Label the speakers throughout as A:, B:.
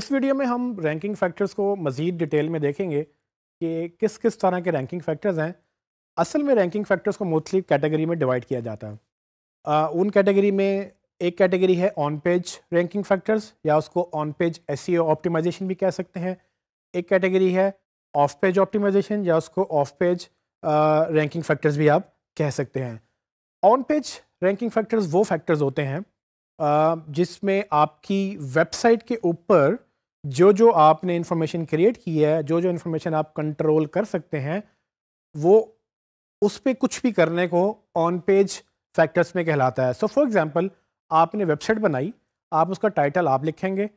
A: इस वीडियो में हम रैंकिंग फैक्टर्स को मज़ीद डिटेल में देखेंगे कि किस किस तरह के रैंकिंग फैक्टर्स हैं असल में रैंकिंग फैक्टर्स को मोस्टली कैटेगरी में डिवाइड किया जाता है आ, उन कैटेगरी में एक कैटेगरी है ऑन पेज रैंकिंग फैक्टर्स या उसको ऑन पेज एस ऑप्टिमाइजेशन भी कह सकते हैं एक कैटेगरी है ऑफ पेज ऑप्टिमाइजेशन या उसको ऑफ पेज रैंकिंग फैक्टर्स भी आप कह सकते हैं ऑन पेज रैंकिंग फैक्टर्स वो फैक्टर्स होते हैं जिसमें आपकी वेबसाइट के ऊपर जो जो आपने इन्फॉर्मेशन क्रिएट की है जो जो इन्फॉर्मेशन आप कंट्रोल कर सकते हैं वो उस पर कुछ भी करने को ऑन पेज फैक्टर्स में कहलाता है सो फॉर एग्ज़ाम्पल आपने वेबसाइट बनाई आप उसका टाइटल आप लिखेंगे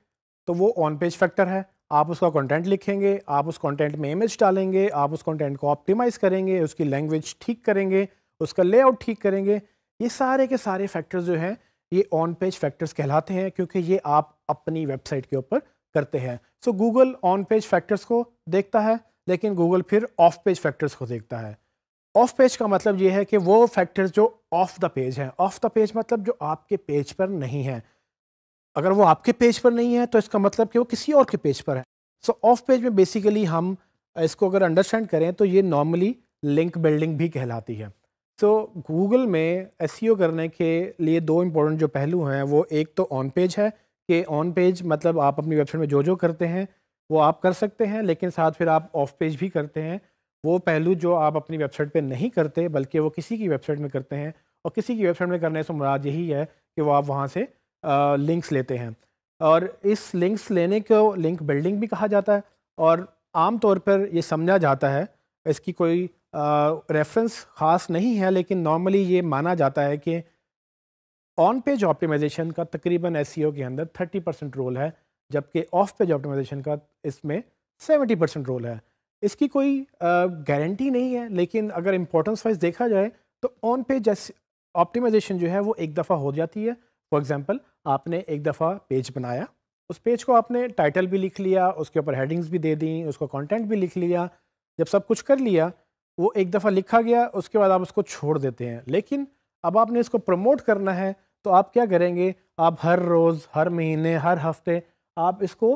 A: तो वो ऑन पेज फैक्टर है आप उसका कंटेंट लिखेंगे आप उस कंटेंट में इमेज डालेंगे आप उस कंटेंट को ऑप्टिमाइज़ करेंगे उसकी लैंग्वेज ठीक करेंगे उसका लेआउट ठीक करेंगे ये सारे के सारे फैक्टर्स जो हैं ये ऑन पेज फैक्टर्स कहलाते हैं क्योंकि ये आप अपनी वेबसाइट के ऊपर करते हैं so Google on page factors को देखता है लेकिन गूगल फिर ऑफ पेज फैक्टर्स को देखता है ऑफ पेज का मतलब ये है कि वो फैक्टर्स जो ऑफ द पेज हैं ऑफ द पेज मतलब जो आपके पेज पर नहीं है अगर वो आपके पेज पर नहीं है तो इसका मतलब कि वो किसी और के पेज पर है सो ऑफ पेज में बेसिकली हम इसको अगर अंडरस्टैंड करें तो ये नॉर्मली लिंक बिल्डिंग भी कहलाती है सो so, गूगल में एस e करने के लिए दो इम्पोर्टेंट जो पहलू हैं वो एक तो ऑन पेज है कि ऑन पेज मतलब आप अपनी वेबसाइट में जो जो करते हैं वो आप कर सकते हैं लेकिन साथ फिर आप ऑफ पेज भी करते हैं वो पहलू जो आप अपनी वेबसाइट पे नहीं करते बल्कि वो किसी की वेबसाइट में करते हैं और किसी की वेबसाइट में करने से मुराद यही है कि वो आप वहाँ से आ, लिंक्स लेते हैं और इस लिंक्स लेने को लिंक बिल्डिंग भी कहा जाता है और आम तौर पर ये समझा जाता है इसकी कोई रेफरेंस ख़ास नहीं है लेकिन नॉर्मली ये माना जाता है कि ऑन पेज ऑप्टिमाइजेशन का तकरीबन एस e के अंदर 30 परसेंट रोल है जबकि ऑफ पेज ऑप्टिमाइजेशन का इसमें 70 परसेंट रोल है इसकी कोई गारंटी नहीं है लेकिन अगर इम्पोर्टेंस वाइज देखा जाए तो ऑन पेज ऑप्टिमाइजेशन जो है वो एक दफ़ा हो जाती है फॉर एग्ज़ाम्पल आपने एक दफ़ा पेज बनाया उस पेज को आपने टाइटल भी लिख लिया उसके ऊपर हेडिंग्स भी दे दी उसका कॉन्टेंट भी लिख लिया जब सब कुछ कर लिया वो एक दफ़ा लिखा गया उसके बाद आप उसको छोड़ देते हैं लेकिन अब आपने इसको प्रमोट करना है तो आप क्या करेंगे आप हर रोज़ हर महीने हर हफ्ते आप इसको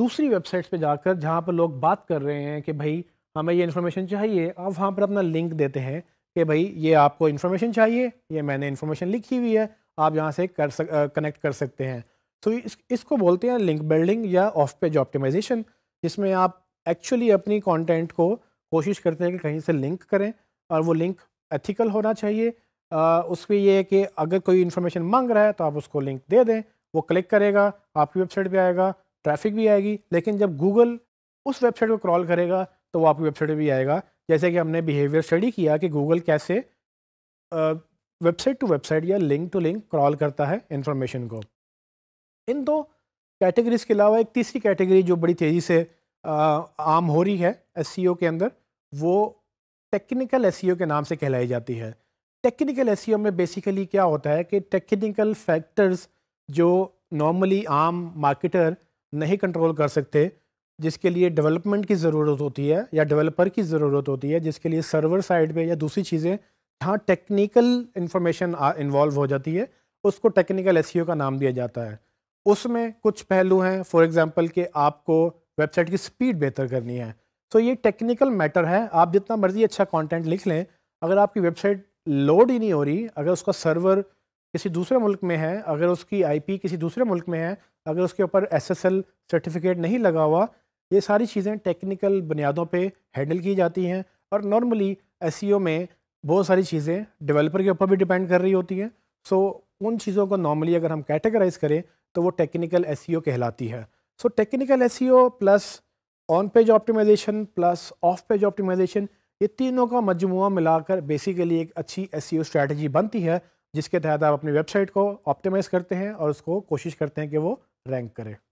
A: दूसरी वेबसाइट्स पे जाकर जहाँ पर लोग बात कर रहे हैं कि भाई हमें ये इन्फॉर्मेशन चाहिए आप वहाँ पर अपना लिंक देते हैं कि भाई ये आपको इन्फॉर्मेशन चाहिए ये मैंने इन्फॉर्मेशन लिखी हुई है आप यहाँ से कर सक कनेक्ट कर सकते हैं तो इस, इसको बोलते हैं लिंक बिल्डिंग या ऑफ पेज ऑप्टिमाइजेशन जिसमें आप एक्चुअली अपनी कॉन्टेंट को कोशिश करते हैं कि कहीं से लिंक करें और वो लिंक एथिकल होना चाहिए उसमें यह है कि अगर कोई इन्फॉर्मेशन मांग रहा है तो आप उसको लिंक दे दें वो क्लिक करेगा आपकी वेबसाइट पर आएगा ट्रैफिक भी आएगी लेकिन जब गूगल उस वेबसाइट को क्रॉल करेगा तो वो आपकी वेबसाइट पर भी आएगा जैसे कि हमने बिहेवियर स्टडी किया कि गूगल कैसे वेबसाइट टू वेबसाइट या लिंक टू लिंक क्रॉल करता है इन्फॉर्मेशन को इन दो कैटेगरीज के अलावा एक तीसरी कैटेगरी जो बड़ी तेज़ी से आ, आम हो रही है एस e के अंदर वो टेक्निकल एस e के नाम से कहलाई जाती है टेक्निकल एस e में बेसिकली क्या होता है कि टेक्निकल फैक्टर्स जो नॉर्मली आम मार्केटर नहीं कंट्रोल कर सकते जिसके लिए डेवलपमेंट की ज़रूरत होती है या डेवलपर की ज़रूरत होती है जिसके लिए सर्वर साइड पे या दूसरी चीज़ें जहाँ टेक्निकल इंफॉर्मेशन इन्वॉल्व हो जाती है उसको टेक्निकल एस e का नाम दिया जाता है उसमें कुछ पहलू हैं फॉर एग्ज़ाम्पल कि आपको वेबसाइट की स्पीड बेहतर करनी है तो ये टेक्निकल मैटर है आप जितना मर्ज़ी अच्छा कॉन्टेंट लिख लें अगर आपकी वेबसाइट लोड ही नहीं हो रही अगर उसका सर्वर किसी दूसरे मुल्क में है अगर उसकी आईपी किसी दूसरे मुल्क में है अगर उसके ऊपर एसएसएल सर्टिफिकेट नहीं लगा हुआ ये सारी चीज़ें टेक्निकल बुनियादों पे हैंडल की जाती हैं और नॉर्मली एस e में बहुत सारी चीज़ें डेवलपर के ऊपर भी डिपेंड कर रही होती हैं सो so, उन चीज़ों को नॉर्मली अगर हम कैटेगराइज करें तो वो टेक्निकल एस e कहलाती है so technical S plus on page optimisation plus off page optimisation ये तीनों का मजमू मिलाकर बेसिकली एक अच्छी एस सी e बनती है जिसके तहत आप अपनी वेबसाइट को ऑप्टिमाइज़ करते हैं और उसको कोशिश करते हैं कि वो रैंक करें